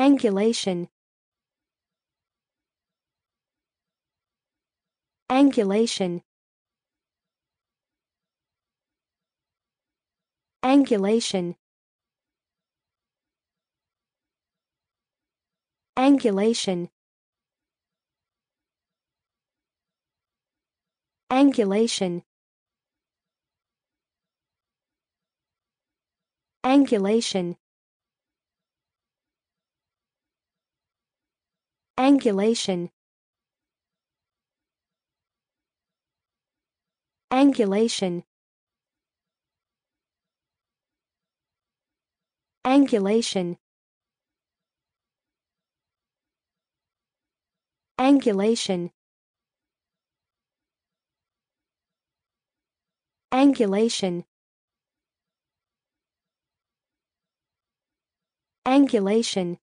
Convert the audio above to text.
angulation angulation angulation angulation angulation angulation angulation angulation angulation angulation angulation angulation